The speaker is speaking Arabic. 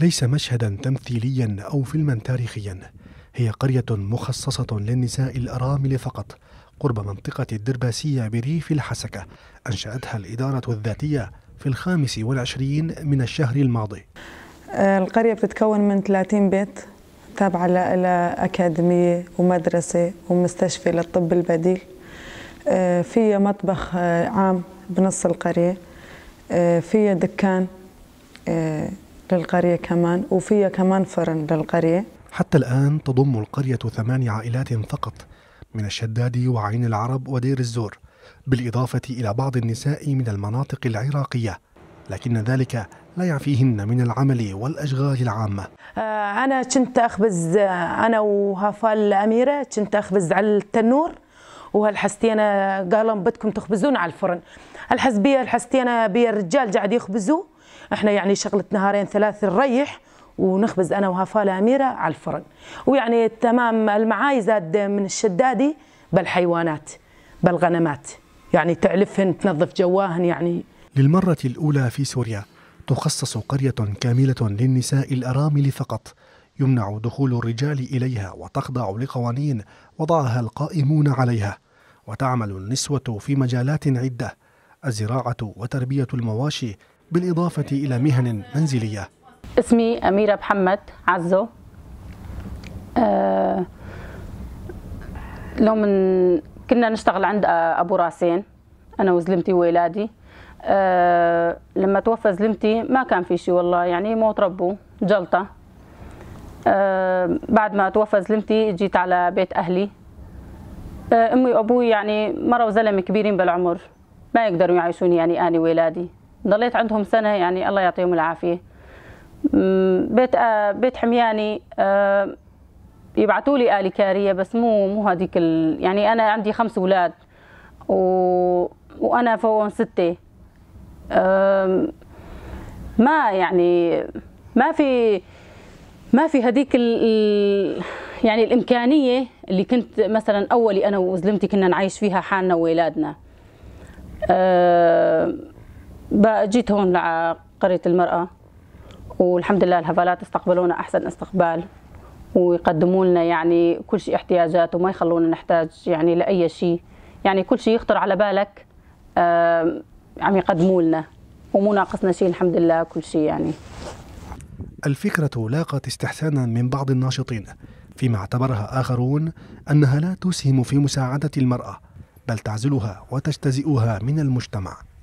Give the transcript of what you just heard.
ليس مشهدا تمثيليا أو فيلما تاريخيا هي قرية مخصصة للنساء الأرامل فقط قرب منطقة الدرباسية بريف الحسكة أنشأتها الإدارة الذاتية في الخامس والعشرين من الشهر الماضي آه، القرية بتتكون من 30 بيت تابعة لأكاديمية ومدرسة ومستشفى للطب البديل آه، فيها مطبخ آه، عام بنص القرية فيها دكان للقرية كمان وفيها كمان فرن للقرية حتى الآن تضم القرية ثمان عائلات فقط من الشداد وعين العرب ودير الزور بالإضافة إلى بعض النساء من المناطق العراقية لكن ذلك لا يعفيهن من العمل والأشغال العامة آه، أنا كنت أخبز آه، أنا وهافال الأميرة كنت أخبز على التنور وهالحستينة قالوا بدكم تخبزون على الفرن الحسبية الحستينة بيا الرجال قاعد يخبزوا احنا يعني شغلة نهارين ثلاث نريح ونخبز انا وهفالة اميره على الفرن ويعني تمام المعاي زاد من الشدادي بالحيوانات بالغنمات يعني تعلفهن تنظف جواهن يعني للمره الاولى في سوريا تخصص قريه كامله للنساء الارامل فقط يمنع دخول الرجال اليها وتخضع لقوانين وضعها القائمون عليها وتعمل النسوه في مجالات عده الزراعه وتربيه المواشي بالإضافة إلى مهن منزلية اسمي أميرة محمد عزو أه لو من كنا نشتغل عند أبو راسين أنا وزلمتي وولادي أه لما توفى زلمتي ما كان في شيء والله يعني موت ربه جلطة أه بعد ما توفى زلمتي جيت على بيت أهلي أه أمي وأبوي يعني مروا زلمة كبيرين بالعمر ما يقدروا يعيشوني يعني أنا وولادي ضليت عندهم سنة يعني الله يعطيهم العافية بيت آه، بيت حمياني آه، يبعثوا لي آلي كارية بس مو مو هذيك ال... يعني أنا عندي خمس أولاد و... وأنا فوق ستة ما يعني ما في ما في هذيك ال... يعني الإمكانية اللي كنت مثلا أولي أنا وزلمتي كنا نعيش فيها حالنا وولادنا أه جيت هون لقرية المرأة والحمد لله الهفالات استقبلونا أحسن استقبال ويقدموا لنا يعني كل شيء احتياجات وما يخلونا نحتاج يعني لأي شيء يعني كل شيء يخطر على بالك عم يقدموا لنا ومو ناقصنا شيء الحمد لله كل شيء يعني الفكرة لاقت استحسانا من بعض الناشطين فيما اعتبرها آخرون أنها لا تسهم في مساعدة المرأة بل تعزلها وتجتزئها من المجتمع